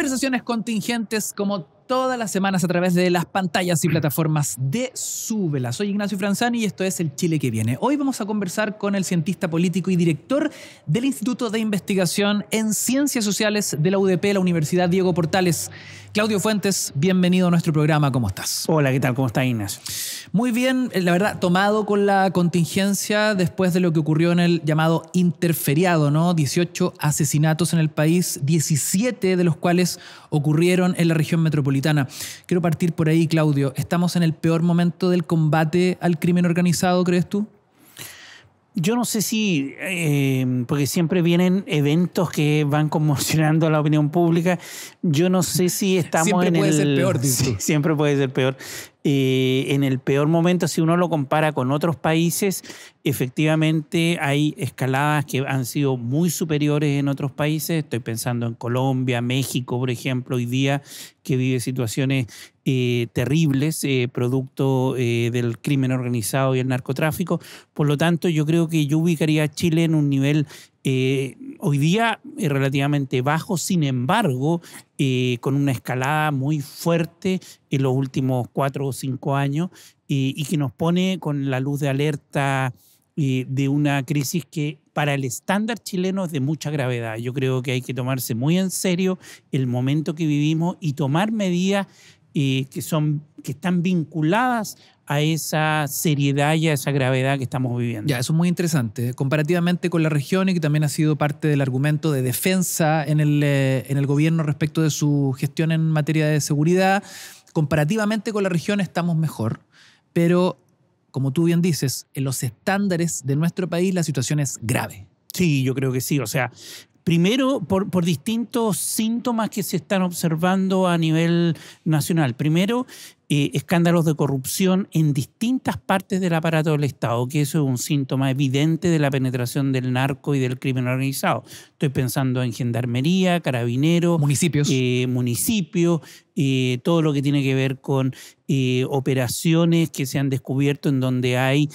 Conversaciones contingentes como todas las semanas a través de las pantallas y plataformas de Súbela. Soy Ignacio Franzani y esto es El Chile que viene. Hoy vamos a conversar con el cientista político y director del Instituto de Investigación en Ciencias Sociales de la UDP, la Universidad Diego Portales, Claudio Fuentes, bienvenido a nuestro programa. ¿Cómo estás? Hola, ¿qué tal? ¿Cómo está Ignacio? Muy bien, eh, la verdad, tomado con la contingencia después de lo que ocurrió en el llamado interferiado, ¿no? 18 asesinatos en el país, 17 de los cuales ocurrieron en la región metropolitana. Quiero partir por ahí, Claudio. ¿Estamos en el peor momento del combate al crimen organizado, crees tú? yo no sé si, eh, porque siempre vienen eventos que van conmocionando a la opinión pública, yo no sé si estamos en el... Siempre puede ser peor, siempre puede ser peor. Eh, en el peor momento, si uno lo compara con otros países, efectivamente hay escaladas que han sido muy superiores en otros países. Estoy pensando en Colombia, México, por ejemplo, hoy día que vive situaciones eh, terribles, eh, producto del crimen organizado y el narcotráfico. Por lo tanto, yo creo que yo ubicaría a Chile en un nivel eh, hoy día es eh, relativamente bajo, sin embargo, eh, con una escalada muy fuerte en los últimos cuatro o cinco años y que nos pone con la luz de alerta de una crisis que para el estándar chileno es de mucha gravedad. Yo creo que hay que tomarse muy en serio el momento que vivimos y tomar medidas y que, son, que están vinculadas a esa seriedad y a esa gravedad que estamos viviendo. Ya, eso es muy interesante. Comparativamente con la región y que también ha sido parte del argumento de defensa en el, eh, en el gobierno respecto de su gestión en materia de seguridad, comparativamente con la región estamos mejor, pero como tú bien dices, en los estándares de nuestro país la situación es grave. Sí, yo creo que sí. O sea, Primero, por, distintos síntomas que se están observando a nivel nacional. Primero, eh, escándalos de corrupción en distintas partes del aparato del Estado, que eso es un síntoma evidente de la penetración del narco y del crimen organizado. Estoy pensando en gendarmería, carabineros, municipios, eh, municipios eh, todo lo que tiene que ver con eh, operaciones que se han descubierto en donde hay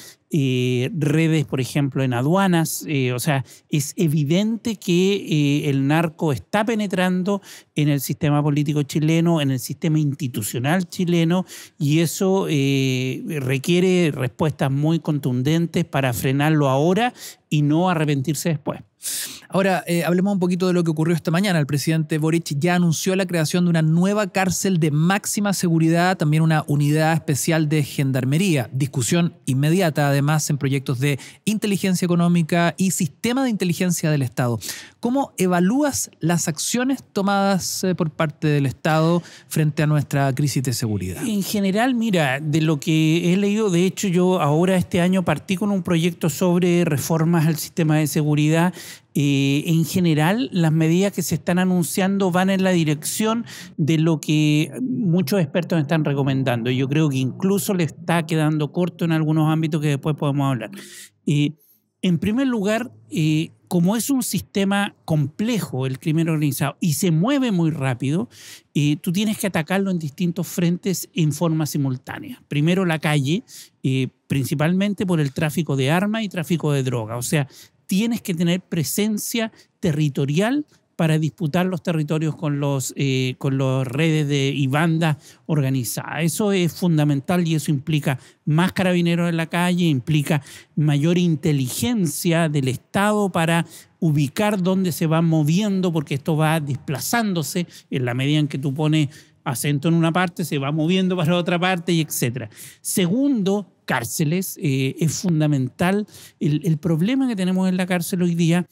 redes, por ejemplo, en aduanas. o sea, es evidente que el narco está penetrando en el sistema político chileno, en el sistema institucional chileno y eso eh, requiere respuestas muy contundentes para frenarlo ahora y no arrepentirse después. Ahora, eh, hablemos un poquito de lo que ocurrió esta mañana. El presidente Boric ya anunció la creación de una nueva cárcel de máxima seguridad, también una unidad especial de gendarmería. Discusión inmediata, además, en proyectos de inteligencia económica y sistema de inteligencia del Estado. ¿Cómo evalúas las acciones tomadas eh, por parte del Estado frente a nuestra crisis de seguridad? En general, mira, de lo que he leído, de hecho, yo ahora este año partí con un proyecto sobre reformas al sistema de seguridad. Eh, en general, las medidas que se están anunciando van en la dirección de lo que muchos expertos están recomendando. Yo creo que incluso le está quedando corto en algunos ámbitos que después podemos hablar. y eh, en primer lugar, eh, como es un sistema complejo el crimen organizado y se mueve muy rápido, eh, tú tienes que atacarlo en distintos frentes en forma simultánea. Primero la calle, eh, principalmente por el tráfico de armas y tráfico de droga. O sea, tienes que tener presencia territorial para disputar los territorios con los eh, con las redes de, y bandas organizadas. Eso es fundamental y eso implica más carabineros en la calle, implica mayor inteligencia del Estado para ubicar dónde se va moviendo, porque esto va desplazándose en la medida en que tú pones acento en una parte, se va moviendo para otra parte y etcétera. Segundo, cárceles. Eh, es fundamental. el problema que tenemos en la cárcel hoy día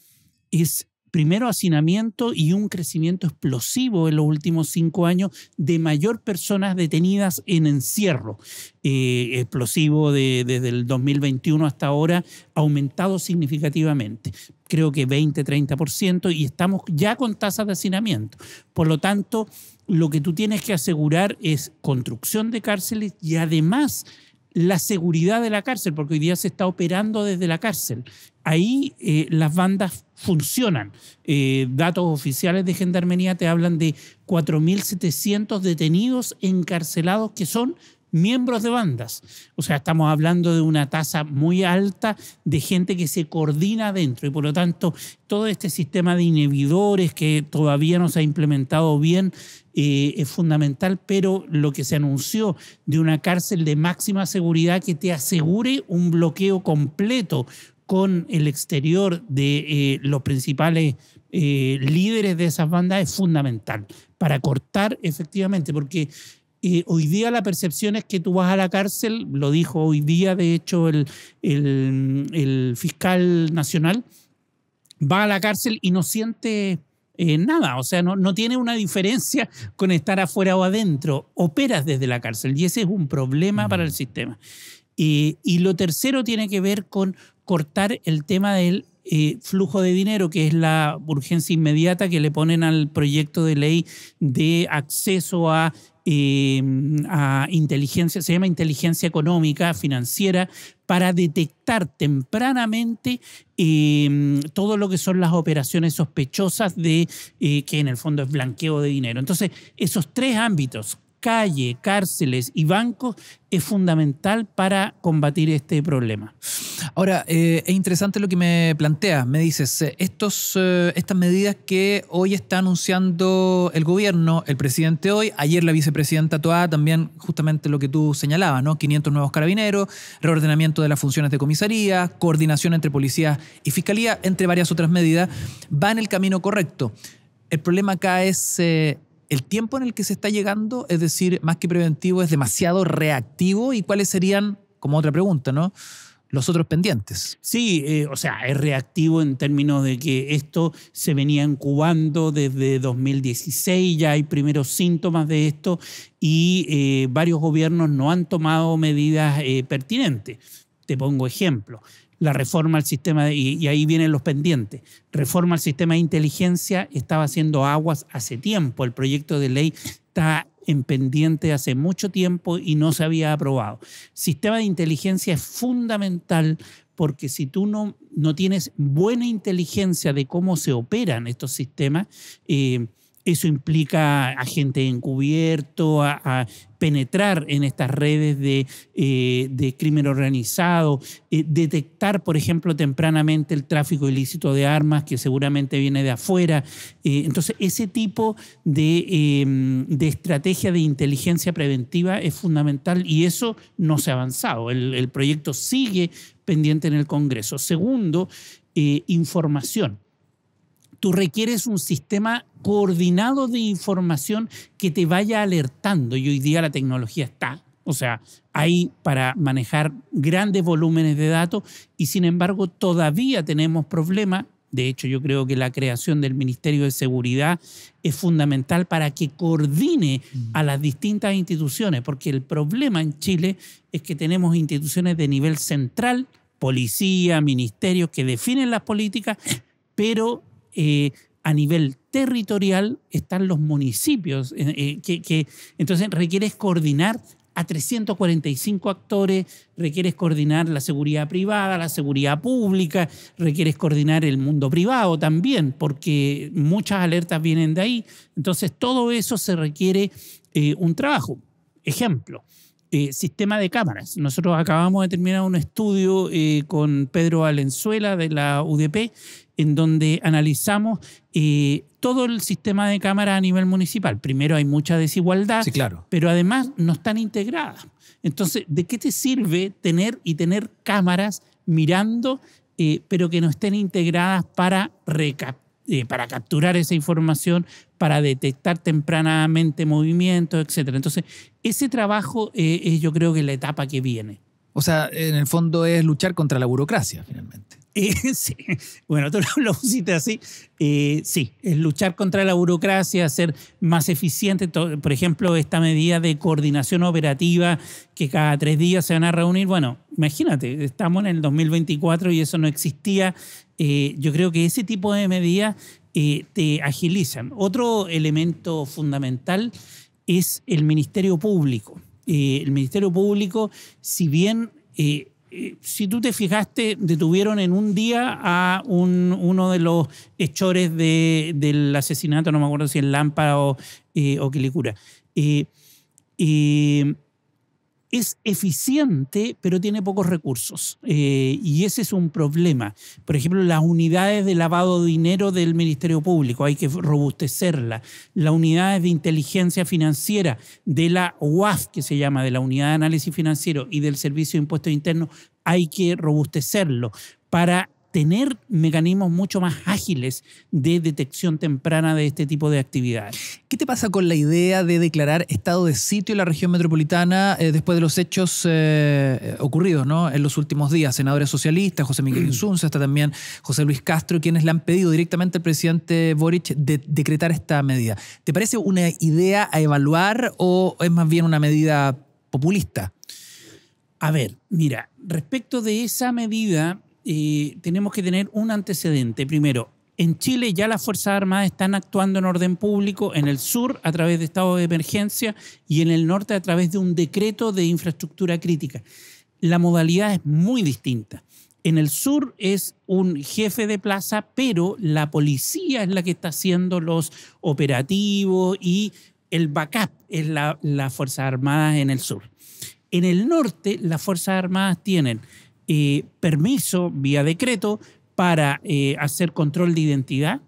es primero hacinamiento y un crecimiento explosivo en los últimos cinco años de mayor personas detenidas en encierro. Eh, explosivo desde el 2021 hasta ahora, aumentado significativamente creo que 20-30%, y estamos ya con tasas de hacinamiento. Por lo tanto, lo que tú tienes que asegurar es construcción de cárceles y además la seguridad de la cárcel, porque hoy día se está operando desde la cárcel ahí eh, las bandas funcionan. Eh, datos oficiales de Gendarmería te hablan de 4.700 detenidos encarcelados que son miembros de bandas. O sea, estamos hablando de una tasa muy alta de gente que se coordina dentro y por lo tanto todo este sistema de inhibidores que todavía no se ha implementado bien eh, es fundamental, pero lo que se anunció de una cárcel de máxima seguridad que te asegure un bloqueo completo con el exterior de eh, los principales eh, líderes de esas bandas es fundamental para cortar efectivamente, porque eh, hoy día la percepción es que tú vas a la cárcel, lo dijo hoy día de hecho el, fiscal nacional, va a la cárcel y no siente... nada, o sea, no, no, tiene una diferencia con estar afuera o adentro, operas desde la cárcel y ese es un problema para el mm. sistema. y lo tercero tiene que ver con cortar el tema del eh, flujo de dinero, que es la urgencia inmediata que le ponen al proyecto de ley de acceso a, em, a inteligencia, se llama inteligencia económica, financiera, para detectar tempranamente em, todo lo que son las operaciones sospechosas de eh, que en el fondo es blanqueo de dinero. Entonces, esos tres ámbitos, calle, cárceles y bancos es fundamental para combatir este problema. Ahora, eh, es interesante lo que me plantea. Me dices, estos, eh, estas medidas que hoy está anunciando el gobierno, el presidente hoy, ayer la vicepresidenta Toá, también justamente lo que tú señalabas, ¿no? 500 nuevos carabineros, reordenamiento de las funciones de comisaría, coordinación entre policía y fiscalía, entre varias otras medidas, van en el camino correcto. El problema acá es... Eh, el tiempo en el que se está llegando, es decir, más que preventivo, es demasiado reactivo y cuáles serían, como otra pregunta, ¿no? los otros pendientes. Sí, eh, o sea, es reactivo en términos de que esto se venía incubando desde 2016, ya hay primeros síntomas de esto y eh, varios gobiernos no han tomado medidas eh, pertinentes. Te pongo ejemplo la reforma al sistema, y, ahí vienen los pendientes, reforma al sistema de inteligencia estaba haciendo aguas hace tiempo, el proyecto de ley está en pendiente hace mucho tiempo y no se había aprobado. Sistema de inteligencia es fundamental porque si tú no, no tienes buena inteligencia de cómo se operan estos sistemas, eh, eso implica a gente encubierto, a penetrar en estas redes de, eh, crimen organizado, eh, detectar, por ejemplo, tempranamente el tráfico ilícito de armas que seguramente viene de afuera. Eh, entonces, ese tipo em, de, estrategia de inteligencia preventiva es fundamental y eso no se ha avanzado. el proyecto sigue pendiente en el Congreso. Segundo, información tú requieres un sistema coordinado de información que te vaya alertando. Y hoy día la tecnología está. O sea, ahí para manejar grandes volúmenes de datos y sin embargo todavía tenemos problemas. De hecho, yo creo que la creación del Ministerio de Seguridad es fundamental para que coordine mm. a las distintas instituciones, porque el problema en Chile es que tenemos instituciones de nivel central, policía, ministerios, que definen las políticas, pero eh, a nivel territorial están los municipios, eh, eh, que, entonces requieres coordinar a 345 actores, requieres coordinar la seguridad privada, la seguridad pública, requieres coordinar el mundo privado también, porque muchas alertas vienen de ahí. Entonces, todo eso se requiere un trabajo. Ejemplo, sistema de cámaras. Nosotros acabamos de terminar un estudio con Pedro Valenzuela de la UDP en donde analizamos eh, todo el sistema de cámaras a nivel municipal. Primero hay mucha desigualdad, claro. pero además no están integradas. Entonces, ¿de qué te sirve tener y tener cámaras mirando, eh, pero que no estén integradas para eh, para capturar esa información, para detectar tempranamente movimientos, etcétera? Entonces, ese trabajo es yo creo que la etapa que viene. O sea, en el fondo es luchar contra la burocracia, finalmente. Eh, sí. Bueno, tú lo, pusiste así. Eh, sí, es luchar contra la burocracia, ser más eficiente. Por ejemplo, esta medida de coordinación operativa que cada tres días se van a reunir. Bueno, imagínate, estamos en el 2024 y eso no existía. Eh, yo creo que ese tipo de medidas te agilizan. Otro elemento fundamental es el Ministerio Público. Eh, el Ministerio Público, si bien eh, eh, si tú te fijaste, detuvieron en un día a uno de los hechores del asesinato, no me acuerdo si en Lampa o, o Quilicura es eficiente, pero tiene pocos recursos. Eh, y ese es un problema. Por ejemplo, las unidades de lavado de dinero del Ministerio Público, hay que robustecerlas. Las unidades de inteligencia financiera de la UAF, que se llama, de la Unidad de Análisis Financiero y del Servicio de Impuestos Internos, hay que robustecerlo para tener mecanismos mucho más ágiles de detección temprana de este tipo de actividades. ¿Qué te pasa con la idea de declarar estado de sitio en la región metropolitana eh, después de los hechos eh, ocurridos en los últimos días? Senadores socialistas, José Miguel Insunza, hasta también José Luis Castro, quienes le han pedido directamente al presidente Boric de decretar esta medida. ¿Te parece una idea a evaluar o es más bien una medida populista? A ver, mira, respecto de esa medida, tenemos que tener un antecedente. Primero, en Chile ya las Fuerzas Armadas están actuando en orden público, en el sur a través de estado de emergencia y en el norte a través de un decreto de infraestructura crítica. La modalidad es muy distinta. En el sur es un jefe de plaza, pero la policía es la que está haciendo los operativos y el backup es las la Fuerzas Armadas en el sur. En el norte, las Fuerzas Armadas tienen eh, permiso vía decreto para eh, hacer control de identidad,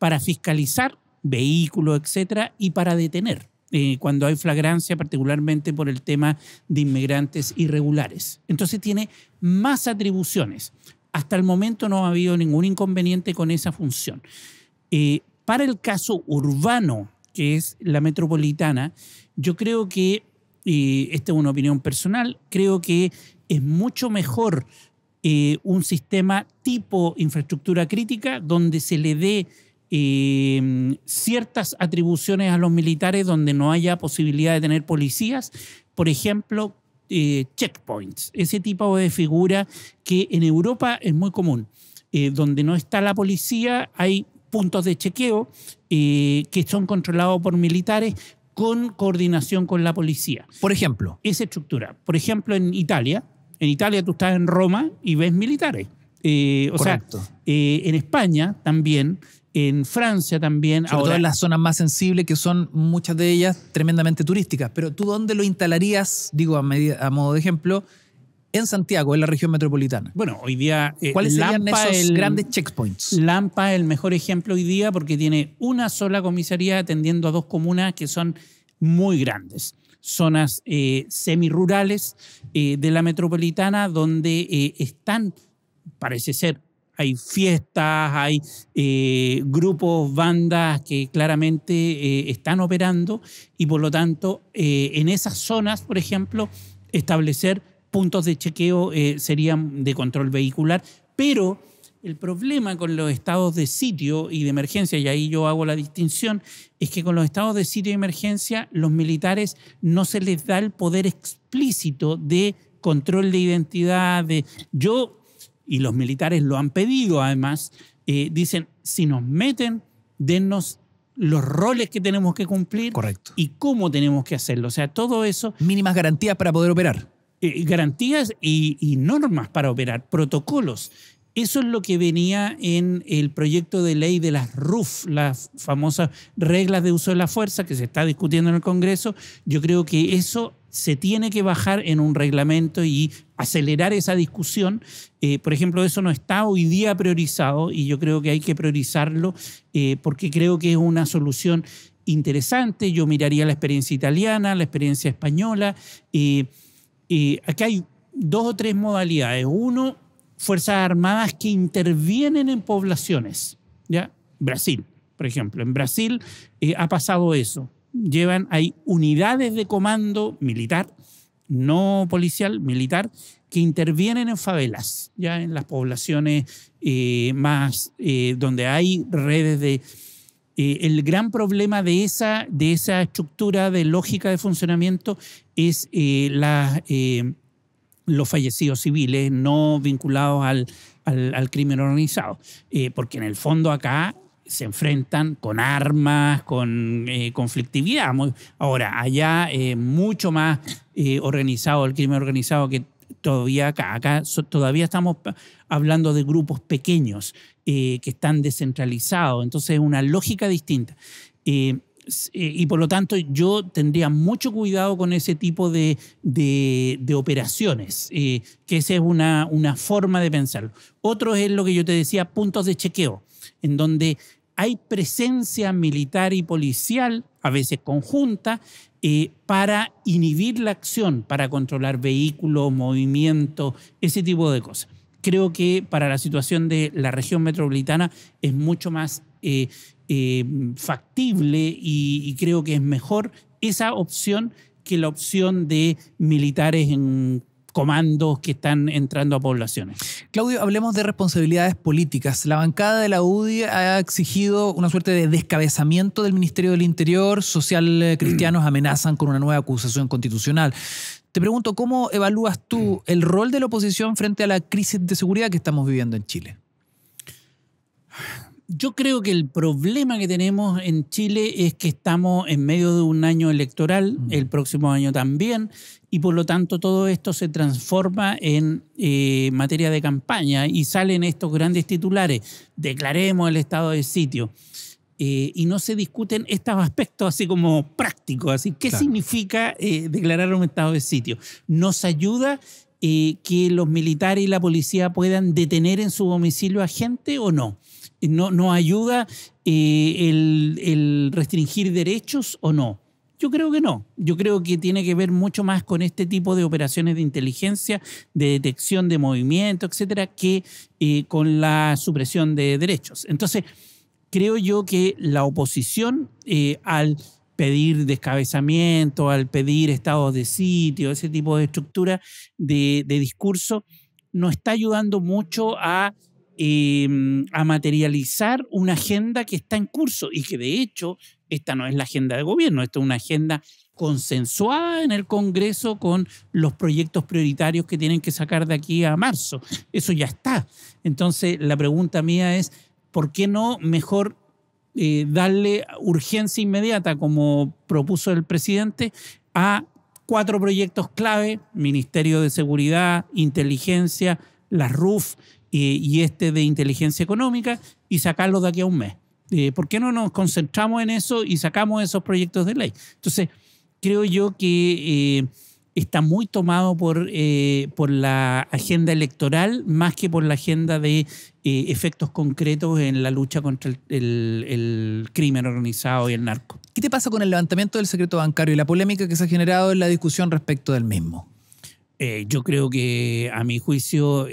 para fiscalizar vehículos, etcétera, y para detener eh, cuando hay flagrancia, particularmente por el tema de inmigrantes irregulares. Entonces tiene más atribuciones. Hasta el momento no ha habido ningún inconveniente con esa función. para el caso urbano, que es la metropolitana, yo creo que y esta es una opinión personal, creo que es mucho mejor eh, un sistema tipo infraestructura crítica donde se le dé em, ciertas atribuciones a los militares donde no haya posibilidad de tener policías, por ejemplo, eh, checkpoints, ese tipo de figura que en Europa es muy común. Eh, donde no está la policía hay puntos de chequeo que son controlados por militares con coordinación con la policía. Por ejemplo. Esa estructura. Por ejemplo, en Italia, en Italia tú estás en Roma y ves militares. Eh, o sea, eh, en España también, en Francia también. Sobre ahora, todo las zonas más sensibles, que son muchas de ellas tremendamente turísticas. Pero tú, ¿dónde lo instalarías? Digo, a modo de ejemplo, en Santiago, en la región metropolitana. Bueno, hoy día. Eh, ¿Cuáles grandes checkpoints? Lampa es el mejor ejemplo hoy día porque tiene una sola comisaría atendiendo a dos comunas que son muy grandes. Zonas eh, semirurales eh, de la metropolitana donde están, parece ser, hay fiestas, hay grupos, bandas que claramente están operando y por lo tanto en esas zonas, por ejemplo, establecer puntos de chequeo eh, serían de control vehicular, pero el problema con los estados de sitio y de emergencia, y ahí yo hago la distinción, es que con los estados de sitio y emergencia los militares no se les da el poder explícito de control de identidad, de yo, y los militares lo han pedido además, eh, dicen, si nos meten, denos los roles que tenemos que cumplir y cómo tenemos que hacerlo. O sea, todo eso... Mínimas garantías para poder operar. Eh, garantías y, normas para operar, protocolos. Eso es lo que venía en el proyecto de ley de las RUF, las famosas reglas de uso de la fuerza que se está discutiendo en el Congreso. Yo creo que eso se tiene que bajar en un reglamento y acelerar esa discusión. Eh, por ejemplo, eso no está hoy día priorizado y yo creo que hay que priorizarlo eh, porque creo que es una solución interesante. Yo miraría la experiencia italiana, la experiencia española. y aquí hay dos o tres modalidades. Uno, Fuerzas Armadas que intervienen en poblaciones. ¿ya? Brasil, por ejemplo. En Brasil eh, ha pasado eso. Llevan, hay unidades de comando militar, no policial, militar, que intervienen en favelas, ya en las poblaciones eh, más, eh, donde hay redes de eh, el gran problema de esa, de esa estructura de lógica de funcionamiento es eh, eh, los fallecidos civiles no vinculados al, crimen organizado, porque en el fondo acá se enfrentan con armas, con conflictividad. ahora, allá mucho más organizado el crimen organizado que todavía acá, todavía estamos hablando de grupos pequeños eh, que están descentralizados, entonces es una lógica distinta. Eh, eh, y por lo tanto yo tendría mucho cuidado con ese tipo de, operaciones, que esa es una, una forma de pensarlo. Otro es lo que yo te decía, puntos de chequeo, en donde hay presencia militar y policial, a veces conjunta, eh, para inhibir la acción, para controlar vehículos, movimiento, ese tipo de cosas. Creo que para la situación de la región metropolitana es mucho más eh, eh, factible y creo que es mejor esa opción que la opción de militares en comandos que están entrando a poblaciones. Claudio, hablemos de responsabilidades políticas. La bancada de la UDI ha exigido una suerte de descabezamiento del Ministerio del Interior. Social eh, cristianos amenazan con una nueva acusación constitucional. Te pregunto, ¿cómo evalúas tú el rol de la oposición frente a la crisis de seguridad que estamos viviendo en Chile? yo creo que el problema que tenemos en Chile es que estamos en medio de un año electoral, el próximo año también, y por lo tanto todo esto se transforma en eh, materia de campaña y salen estos grandes titulares, declaremos el estado de sitio. Eh, y no se discuten estos aspectos así como prácticos, así qué significa eh, declarar un estado de sitio. Nos ayuda que los militares y la policía puedan detener en su domicilio a gente o no no, ayuda eh, el, restringir derechos o no? Yo creo que no. Yo creo que tiene que ver mucho más con este tipo de operaciones de inteligencia, de detección de movimiento, etcétera, que eh, con la supresión de derechos. Entonces, creo yo que la oposición eh, al pedir descabezamiento, al pedir estados de sitio, ese tipo de estructura de, de discurso, no está ayudando mucho a eh, a materializar una agenda que está en curso y que de hecho esta no es la agenda de gobierno, esta es una agenda consensuada en el Congreso con los proyectos prioritarios que tienen que sacar de aquí a marzo. Eso ya está. Entonces, la pregunta mía es, ¿por qué no mejor eh, darle urgencia inmediata, como propuso el presidente, a cuatro proyectos clave, Ministerio de Seguridad, Inteligencia, la RUF eh, y este de inteligencia económica y sacarlo de aquí a un mes. Eh, ¿Por qué no nos concentramos en eso y sacamos esos proyectos de ley? Entonces, creo yo que eh, está muy tomado por, por la agenda electoral más que por la agenda de efectos concretos en la lucha contra el, crimen organizado y el narco. ¿Qué te pasa con el levantamiento del secreto bancario y la polémica que se ha generado en la discusión respecto del mismo? yo creo que a mi juicio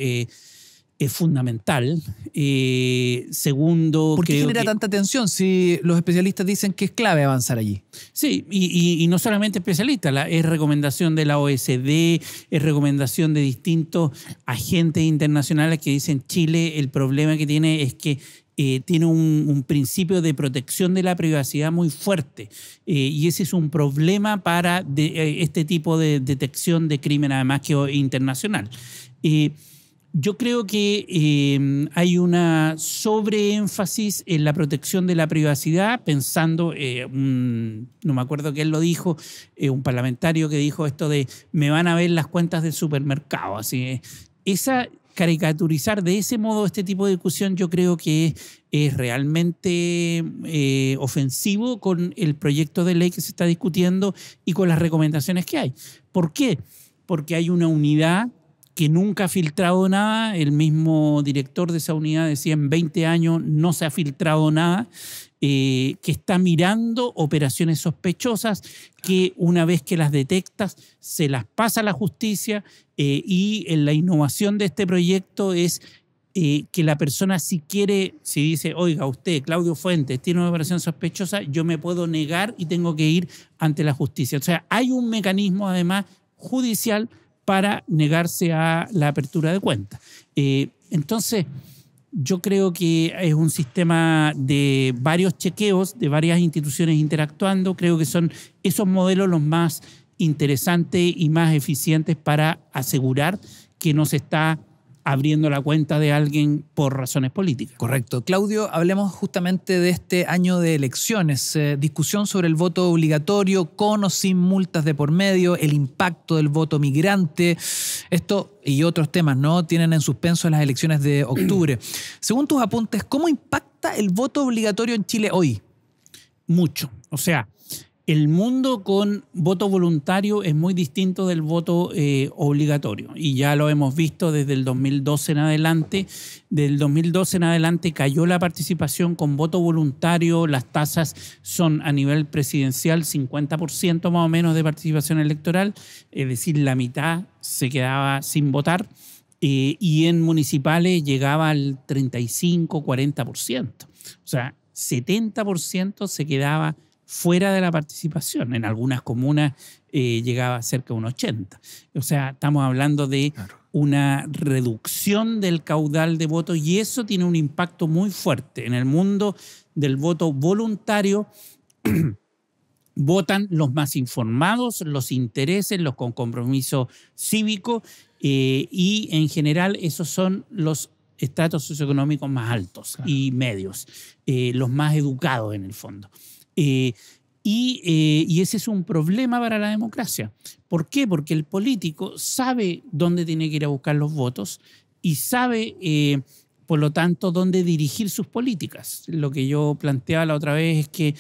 es fundamental. Eh, segundo. ¿Por qué genera tanta atención si los especialistas dicen que es clave avanzar allí? Sí, y, no solamente especialistas, es recomendación de la OSD, es recomendación de distintos agentes internacionales que dicen Chile el problema que tiene es que eh, tiene un, principio de protección de la privacidad muy fuerte eh, y ese es un problema para este tipo de detección de crimen, además que internacional. Eh, yo creo que em, hay una sobreénfasis en la protección de la privacidad, pensando, eh, no me acuerdo él lo dijo, eh, un parlamentario que dijo esto de me van a ver las cuentas del supermercado. Así, eh. esa caricaturizar de ese modo este tipo de discusión yo creo que es, realmente ofensivo con el proyecto de ley que se está discutiendo y con las recomendaciones que hay. ¿Por qué? Porque hay una unidad que nunca ha filtrado nada. El mismo director de esa unidad decía en 20 años no se ha filtrado nada. Eh, que está mirando operaciones sospechosas, que una vez que las detectas se las pasa a la justicia eh, y en eh, la innovación de este proyecto es que la persona si quiere, si dice, oiga, usted, Claudio Fuentes, tiene una operación sospechosa, yo me puedo negar y tengo que ir ante la justicia. O sea, hay un mecanismo además judicial para negarse a la apertura de cuentas. Eh, entonces, yo creo que es un sistema de varios chequeos, de varias instituciones interactuando. Creo que son esos modelos los más interesantes y más eficientes para asegurar que no se está abriendo la cuenta de alguien por razones políticas. Correcto. Claudio, hablemos justamente de este año de elecciones. Eh, discusión sobre el voto obligatorio, con o sin multas de por medio, el impacto del voto migrante. Esto y otros temas, ¿no? Tienen en suspenso las elecciones de octubre. Según tus apuntes, ¿cómo impacta el voto obligatorio en Chile hoy? Mucho. O sea, el mundo con voto voluntario es muy distinto del voto eh, obligatorio y ya lo hemos visto desde el 2012 en adelante. Del 2012 en adelante cayó la participación con voto voluntario, las tasas son a nivel presidencial 50% más o menos de participación electoral, es decir, la mitad se quedaba sin votar. Eh, y en municipales llegaba al 35, 40%. O sea, 70% se quedaba fuera de la participación. En algunas comunas eh, llegaba cerca de un 80. O sea, estamos hablando de una reducción del caudal de votos y eso tiene un impacto muy fuerte. En el mundo del voto voluntario, votan los más informados, los intereses, los con compromiso cívico eh, y en general esos son los estratos socioeconómicos más altos y medios, eh, los más educados en el fondo. Eh, eh, y, ese es un problema para la democracia. ¿Por qué? Porque el político sabe dónde tiene que ir a buscar los votos y sabe, eh, por lo tanto, dónde dirigir sus políticas. Lo que yo planteaba la otra vez es que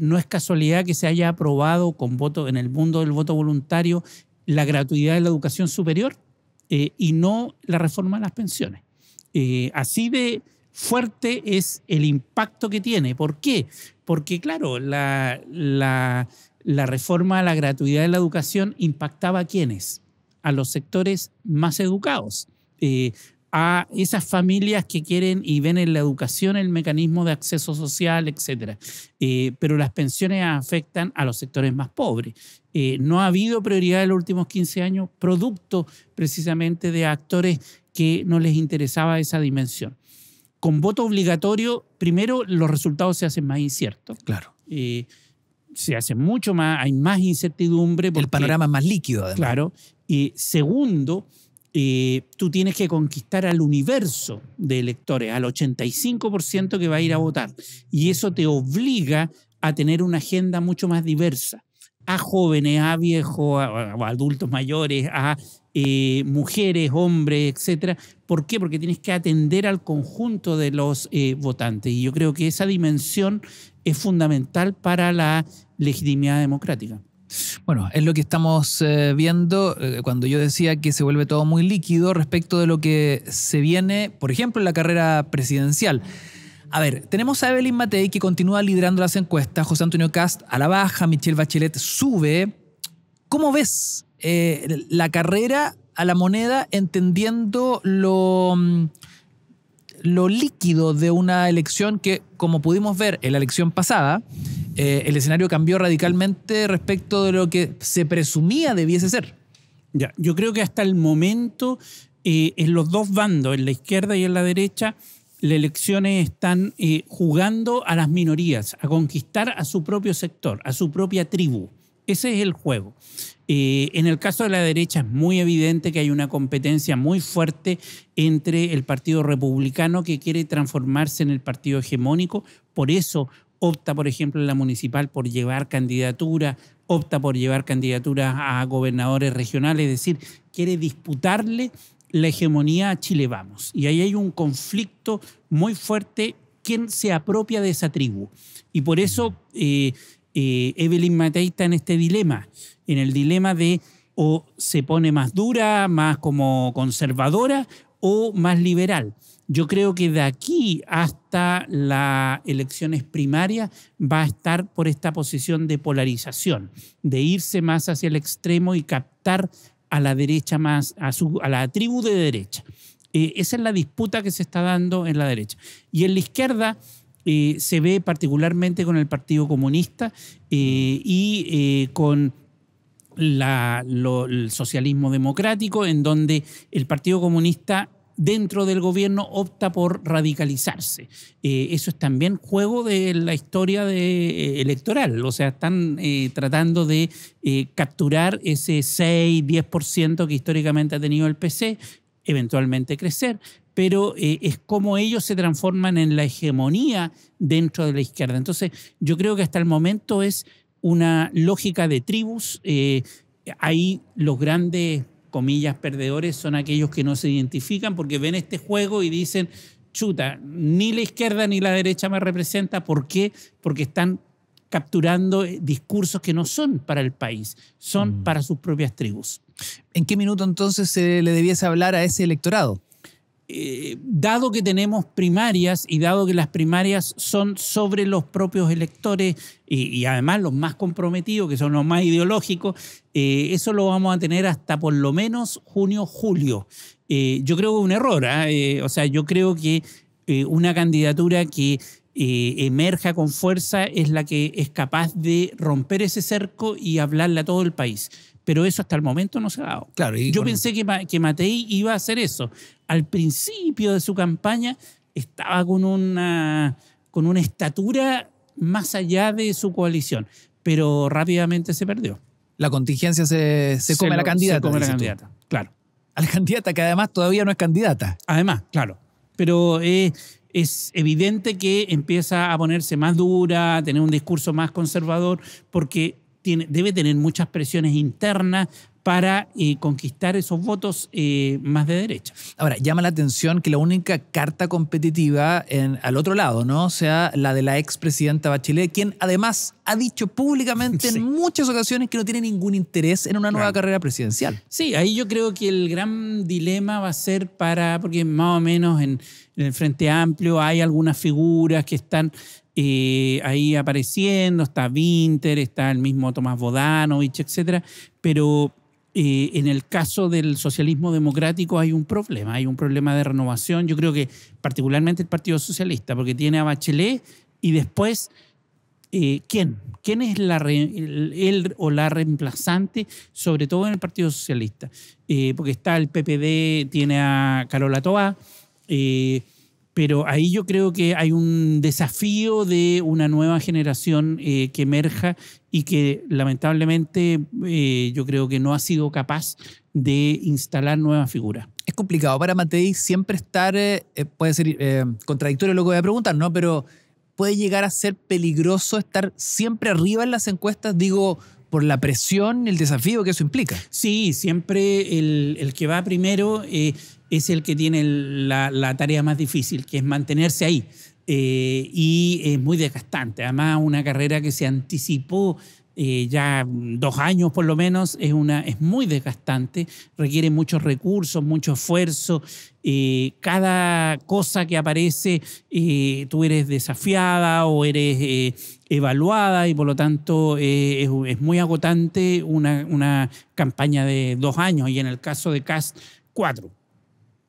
no es casualidad que se haya aprobado con voto en el mundo del voto voluntario la gratuidad de la educación superior y no la reforma de las pensiones. así de fuerte es el impacto que tiene. ¿Por qué? Porque, claro, la, reforma a la gratuidad de la educación impactaba a quiénes? A los sectores más educados. Eh, a esas familias que quieren y ven en la educación el mecanismo de acceso social, etc. Eh, pero las pensiones afectan a los sectores más pobres. Eh, no ha habido prioridad en los últimos 15 años, producto precisamente de actores que no les interesaba esa dimensión con voto obligatorio, primero los resultados se hacen más inciertos. Claro. Eh, se hace mucho más, hay más incertidumbre. por el panorama es más líquido, además. Claro. Y segundo, eh, tú tienes que conquistar al universo de electores, al 85% que va a ir a votar. Y eso te obliga a tener una agenda mucho más diversa a jóvenes, a viejos, a adultos mayores, a eh, mujeres, hombres, etcétera. ¿Por qué? Porque tienes que atender al conjunto de los eh, votantes. Y yo creo que esa dimensión es fundamental para la legitimidad democrática. Bueno, es lo que estamos eh, viendo cuando yo decía que se vuelve todo muy líquido respecto de lo que se viene, por ejemplo, en la carrera presidencial. A ver, tenemos a Evelyn Matei que continúa liderando las encuestas, José Antonio Cast a la baja, Michelle Bachelet sube, ¿Cómo ves eh, la carrera a la moneda entendiendo mm, lo, líquido de una elección que, como pudimos ver en la elección pasada, eh, el escenario cambió radicalmente respecto de lo que se presumía debiese ser? Ya, yo creo que hasta el momento, eh, en los dos bandos, en la izquierda y en la derecha, las elecciones están jugando a las minorías, a conquistar a su propio sector, a su propia tribu. Ese es el juego. Eh, en el caso de la derecha es muy evidente que hay una competencia muy fuerte entre el Partido Republicano que quiere transformarse en el partido hegemónico. Por eso opta, por ejemplo, en la municipal por llevar candidatura, opta por llevar candidatura a gobernadores regionales, es decir, quiere disputarle la hegemonía a Chile Vamos. Y ahí hay un conflicto muy fuerte, quién se apropia de esa tribu. Y por eso eh, eh, Evelyn Matei está en este dilema, en el dilema de o se pone más dura, más como conservadora o más liberal. Yo creo que de aquí hasta las elecciones primarias va a estar por esta posición de polarización, de irse más hacia el extremo y captar a la derecha más, a, la tribu de derecha. Eh, esa es la disputa que se está dando en la derecha. Y en la izquierda eh, se ve particularmente con el Partido Comunista eh, y eh, con el socialismo democrático, en donde el Partido Comunista dentro del gobierno opta por radicalizarse. eso es también juego de la historia electoral, o sea, están tratando de capturar ese 6-10% que históricamente ha tenido el PC, eventualmente crecer, pero eh, es como ellos se transforman en la hegemonía dentro de la izquierda. Entonces, yo creo que hasta el momento es una lógica de tribus. Eh, ahí los grandes, comillas, perdedores son aquellos que no se identifican porque ven este juego y dicen, chuta, ni la izquierda ni la derecha me representa. ¿Por qué? Porque están capturando eh, discursos que no son para el país, son mm. para sus propias tribus. ¿En qué minuto entonces se le debiese hablar a ese electorado? Eh, dado que tenemos primarias y dado que las primarias son sobre los propios electores y, además los más comprometidos, que son los más ideológicos, eh, eso lo vamos a tener hasta por lo menos junio, julio. Eh, yo creo que es un error, ¿ah? o sea, yo creo que una candidatura que emerja con fuerza es la que es capaz de romper ese cerco y hablarle a todo el país pero eso hasta el momento no se ha dado. Claro, Yo pensé que, que Matei iba a hacer eso. Al principio de su campaña estaba con una, con una estatura más allá de su coalición, pero rápidamente se perdió. La contingencia se, come a la candidata. Se come a la candidata, claro. A la candidata que además todavía no es candidata. Además, claro. Pero es evidente que empieza a ponerse más dura, a tener un discurso más conservador, porque debe tener muchas presiones internas para eh, conquistar esos votos eh, más de derecha. Ahora, llama la atención que la única carta competitiva al otro lado, ¿no? O sea, la de la expresidenta Bachelet, quien además ha dicho públicamente en muchas ocasiones que no tiene ningún interés en una nueva carrera presidencial. Sí, ahí yo creo que el gran dilema va a ser para, porque más o menos en el Frente Amplio hay algunas figuras que están eh, ahí apareciendo, está Winter, está el mismo Tomás Bodanovich, etcétera, pero eh, en el caso del socialismo democrático hay un problema, hay un problema de renovación. Yo creo que particularmente el Partido Socialista, porque tiene a Bachelet y después, eh, ¿quién? ¿Quién es la el, o la reemplazante, sobre todo en el Partido Socialista? porque está el PPD, tiene a Carola Toa pero ahí yo creo que hay un desafío de una nueva generación eh, que emerja y que lamentablemente eh, yo creo que no ha sido capaz de instalar nuevas figuras. Es complicado para Matei siempre estar, eh, puede ser contradictorio lo que voy a preguntar, ¿no? Pero puede llegar a ser peligroso estar siempre arriba en las encuestas, digo, por la presión, el desafío que eso implica. Sí, siempre el, que va primero es el que tiene la, tarea más difícil, que es mantenerse ahí. Eh, y es muy desgastante. Además, una carrera que se anticipó eh, ya dos años por lo menos, es, una, es muy desgastante, requiere muchos recursos, mucho esfuerzo. Eh, cada cosa que aparece, tú eres desafiada o eres evaluada y por lo tanto es, muy agotante una, campaña de dos años y en el caso de CAST, cuatro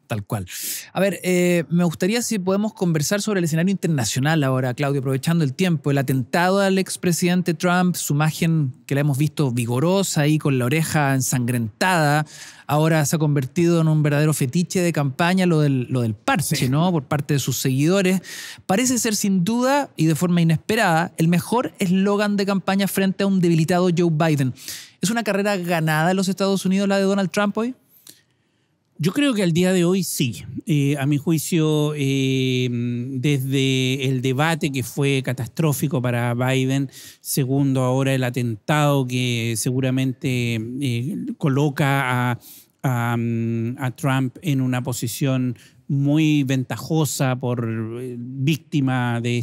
tal cual. A ver, eh, me gustaría si podemos conversar sobre el escenario internacional ahora, Claudio, aprovechando el tiempo. El atentado al expresidente Trump, su imagen que la hemos visto vigorosa y con la oreja ensangrentada, ahora se ha convertido en un verdadero fetiche de campaña lo del, lo del parche, ¿no? Por parte de sus seguidores. Parece ser sin duda y de forma inesperada el mejor eslogan de campaña frente a un debilitado Joe Biden. ¿Es una carrera ganada en los Estados Unidos la de Donald Trump hoy? Yo creo que al día de hoy sí. Eh, a mi juicio, eh, desde el debate que fue catastrófico para Biden, segundo ahora el atentado que seguramente eh, coloca a, Trump en una posición muy ventajosa por víctima de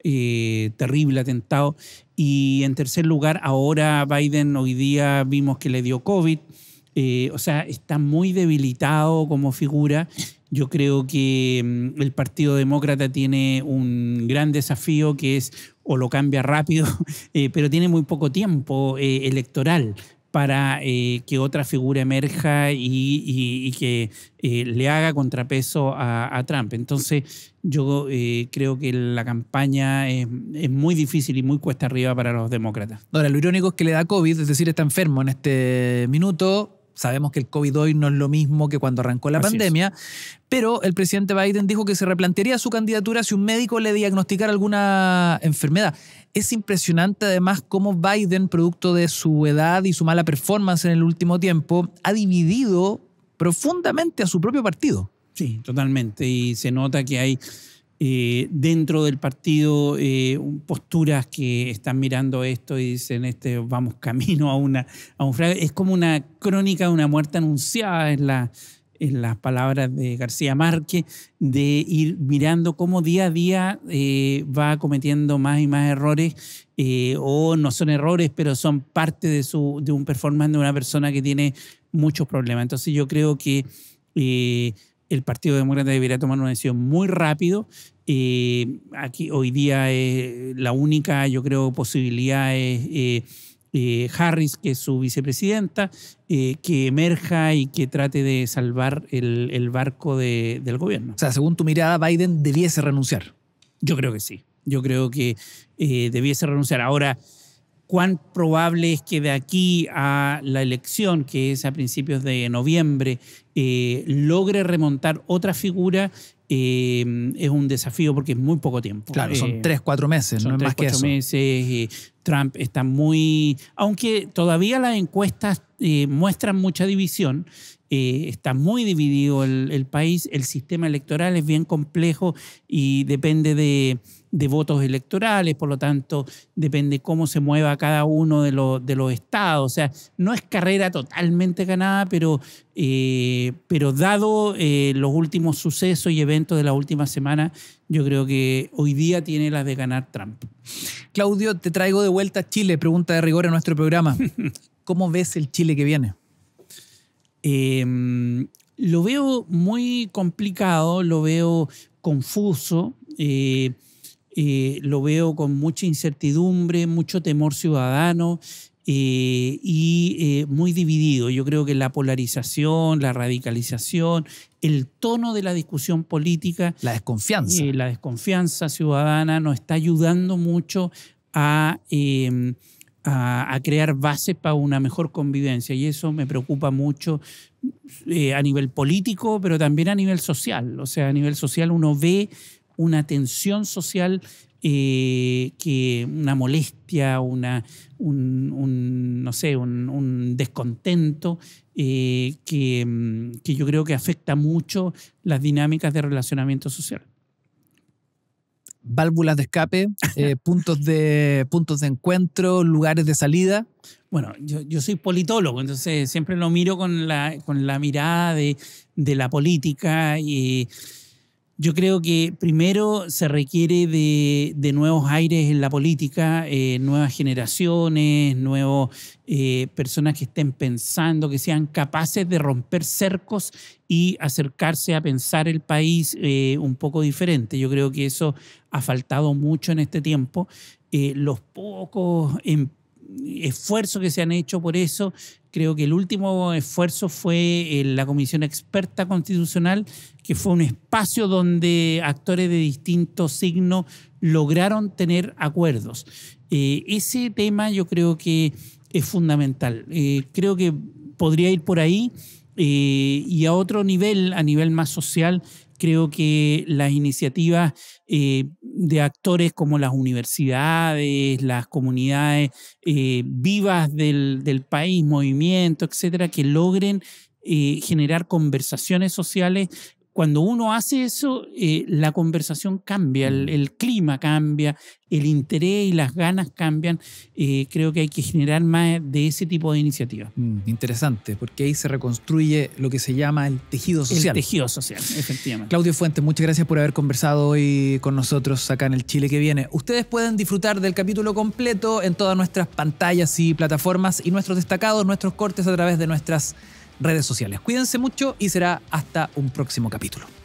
este terrible atentado. Y en tercer lugar, ahora Biden hoy día vimos que le dio COVID. Eh, o sea, está muy debilitado como figura. Yo creo que mm, el Partido Demócrata tiene un gran desafío que es o lo cambia rápido, eh, pero tiene muy poco tiempo eh, electoral para que otra figura emerja y, que le haga contrapeso a, Trump. Entonces, yo creo que la campaña es, es, muy difícil y muy cuesta arriba para los demócratas. Ahora, lo irónico es que le da COVID, es decir, está enfermo en este minuto, Sabemos que el COVID hoy no es lo mismo que cuando arrancó la pandemia, pero el presidente Biden dijo que se replantearía su candidatura si un médico le diagnosticara alguna enfermedad. Es impresionante además cómo Biden, producto de su edad y su mala performance en el último tiempo, ha dividido profundamente a su propio partido. Sí, totalmente. Y se nota que hay eh, dentro del partido eh, posturas que están mirando esto y dicen este vamos camino a una a un fraude. Es como una crónica de una muerte anunciada en la en las palabras de García Márquez, de ir mirando cómo día a día eh, va cometiendo más y más errores, o no son errores, pero son parte de, su, de un performance de una persona que tiene muchos problemas. Entonces yo creo que el Partido Demócrata debería tomar una decisión muy rápido eh, aquí hoy día eh, la única, yo creo, posibilidad es eh, Harris, que es su vicepresidenta, que emerja y que trate de salvar el, barco del gobierno. O sea, según tu mirada, Biden debiese renunciar. Yo creo que sí. Yo creo que debiese renunciar. Ahora, ¿cuán probable es que de aquí a la elección, que es a principios de noviembre, logre remontar otra figura eh, es un desafío porque es muy poco tiempo. Claro, son eh, tres, cuatro meses, no es más que eso. meses. Eh, Trump está muy. Aunque todavía las encuestas muestran mucha división, eh, está muy dividido el, país, el sistema electoral es bien complejo y depende de, votos electorales, por lo tanto, depende cómo se mueva cada uno de, de los estados. O sea, no es carrera totalmente ganada, pero, eh, pero dado eh, los últimos sucesos y eventos de la última semana, yo creo que hoy día tiene las de ganar Trump. Claudio, te traigo de vuelta a Chile, pregunta de rigor a nuestro programa. ¿Cómo ves el Chile que viene? Em, lo veo muy complicado, lo veo confuso, eh, eh, lo veo con mucha incertidumbre, mucho temor ciudadano eh, y muy dividido. Yo creo que la polarización, la radicalización, el tono de la discusión política... La desconfianza. la desconfianza ciudadana nos está ayudando mucho a em, a, crear bases para una mejor convivencia y eso me preocupa mucho eh, a nivel político, pero también a nivel social. O sea, a nivel social uno ve una tensión social eh, que una molestia, una, un, no sé, un, descontento eh, que, mm, que yo creo que afecta mucho las dinámicas de relacionamiento social válvulas de escape, eh, puntos, de, puntos de encuentro, lugares de salida? Bueno, yo, soy politólogo, entonces siempre lo miro con la, con la mirada de, de la política y yo creo que primero se requiere de, nuevos aires en la política, eh, nuevas generaciones, nuevas eh, personas que estén pensando, que sean capaces de romper cercos y acercarse a pensar el país eh, un poco diferente. Yo creo que eso ha faltado mucho en este tiempo. los pocos em, esfuerzos que se han hecho por eso Creo que el último esfuerzo fue eh, la Comisión Experta Constitucional, que fue un espacio donde actores de distinto signo lograron tener acuerdos. Eh, ese tema yo creo que es fundamental. Eh, creo que podría ir por ahí y a otro nivel, a nivel más social, Creo que las iniciativas eh, de actores como las universidades, las comunidades eh, vivas del, país, movimiento, etcétera, que logren eh, generar conversaciones sociales cuando uno hace eso, eh, la conversación cambia, el, clima cambia, el interés y las ganas cambian. Eh, creo que hay que generar más de ese tipo de iniciativas. Mm, interesante, porque ahí se reconstruye lo que se llama el tejido social. El tejido social, efectivamente. Claudio Fuentes, muchas gracias por haber conversado hoy con nosotros acá en el Chile que viene. Ustedes pueden disfrutar del capítulo completo en todas nuestras pantallas y plataformas y nuestros destacados, nuestros cortes a través de nuestras redes sociales. Cuídense mucho y será hasta un próximo capítulo.